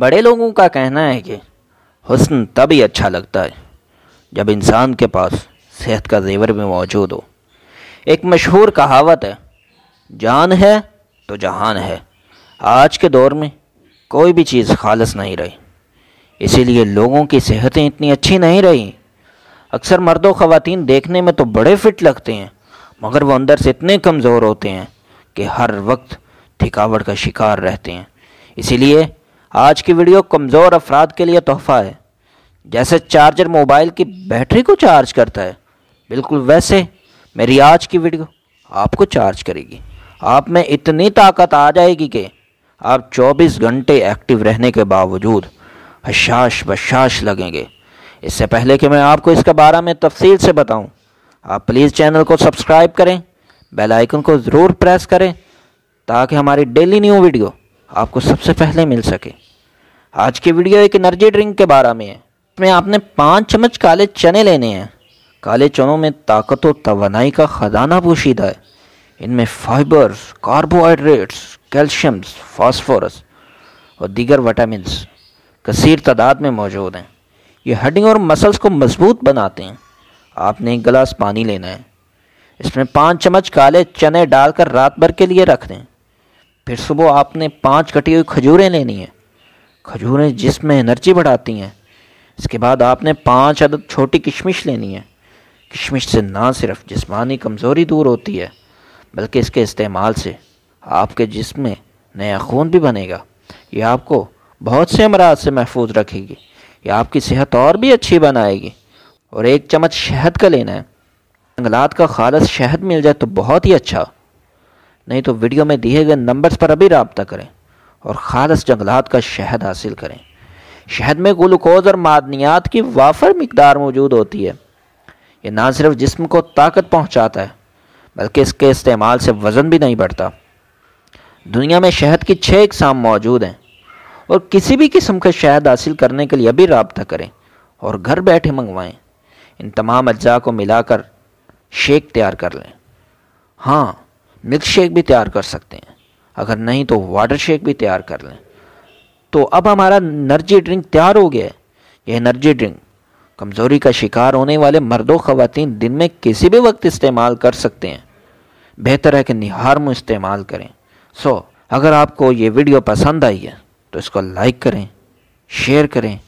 बड़े लोगों का कहना है कि हुस्न तभी अच्छा लगता है जब इंसान के पास सेहत का जेवर भी मौजूद हो एक मशहूर कहावत है जान है तो जहान है आज के दौर में कोई भी चीज़ खालस नहीं रही इसीलिए लोगों की सेहतें इतनी अच्छी नहीं रही अक्सर मर्दों व देखने में तो बड़े फिट लगते हैं मगर वो अंदर से इतने कमज़ोर होते हैं कि हर वक्त थकावट का शिकार रहते हैं इसीलिए आज की वीडियो कमज़ोर अफराद के लिए तोहफा है जैसे चार्जर मोबाइल की बैटरी को चार्ज करता है बिल्कुल वैसे मेरी आज की वीडियो आपको चार्ज करेगी आप में इतनी ताकत आ जाएगी कि आप 24 घंटे एक्टिव रहने के बावजूद हशाश बशाश लगेंगे इससे पहले कि मैं आपको इसके बारे में तफसील से बताऊं, आप प्लीज़ चैनल को सब्सक्राइब करें बेल आइकन को ज़रूर प्रेस करें ताकि हमारी डेली न्यू वीडियो आपको सबसे पहले मिल सके आज की वीडियो एक एनर्जी ड्रिंक के बारे में है इसमें आपने पाँच चम्मच काले चने लेने हैं काले चनों में ताकत और तोनाई का खजाना पोशीदा है इनमें फाइबर्स कार्बोहाइड्रेट्स कैल्शियम्स फॉस्फोरस और दीगर विटामिन कसर तादाद में मौजूद हैं ये हड्डियों और मसल्स को मजबूत बनाते हैं आपने एक गिलास पानी लेना है इसमें पाँच चम्मच काले चने डालकर रात भर के लिए रख दें फिर सुबह आपने पांच कटी हुई खजूरें लेनी हैं खजूरें जिसमें एनर्जी बढ़ाती हैं इसके बाद आपने पांच अदद छोटी किशमिश लेनी है किशमिश से ना सिर्फ जिस्मानी कमज़ोरी दूर होती है बल्कि इसके इस्तेमाल से आपके जिसम में नया खून भी बनेगा यह आपको बहुत से अमराज से महफूज रखेगी यह आपकी सेहत और भी अच्छी बनाएगी और एक चम्मच शहद का लेना है जंगलात का खालस शहद मिल जाए तो बहुत ही अच्छा नहीं तो वीडियो में दिए गए नंबर्स पर अभी रबता करें और खालस जंगलात का शहद हासिल करें शहद में ग्लूकोज और मादनियात की वाफर मकदार मौजूद होती है ये ना सिर्फ जिसम को ताकत पहुँचाता है बल्कि इसके इस्तेमाल से वज़न भी नहीं बढ़ता दुनिया में शहद की छः इकसाम मौजूद हैं और किसी भी किस्म का शहद हासिल करने के लिए अभी रबता करें और घर बैठे मंगवाएं इन तमाम अज्जा को मिलाकर शेक तैयार कर लें हाँ मिल्क शेक भी तैयार कर सकते हैं अगर नहीं तो वाटर शेक भी तैयार कर लें तो अब हमारा एनर्जी ड्रिंक तैयार हो गया है यह एनर्जी ड्रिंक कमज़ोरी का शिकार होने वाले मर्द व ख़वान दिन में किसी भी वक्त इस्तेमाल कर सकते हैं बेहतर है कि निहार में इस्तेमाल करें सो अगर आपको ये वीडियो पसंद आई है तो इसको लाइक करें शेयर करें